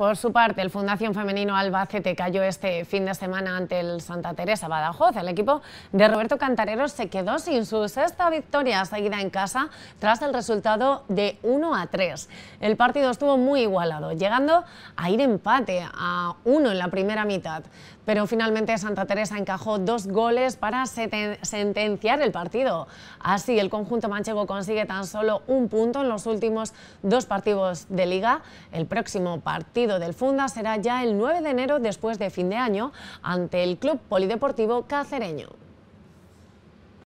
Por su parte, el Fundación Femenino Albacete cayó este fin de semana ante el Santa Teresa Badajoz. El equipo de Roberto Cantarero se quedó sin su sexta victoria seguida en casa tras el resultado de 1 a 3. El partido estuvo muy igualado, llegando a ir empate a 1 en la primera mitad. Pero finalmente Santa Teresa encajó dos goles para sentenciar el partido. Así, el conjunto manchego consigue tan solo un punto en los últimos dos partidos de liga. El próximo partido del Funda será ya el 9 de enero después de fin de año ante el Club Polideportivo Cacereño.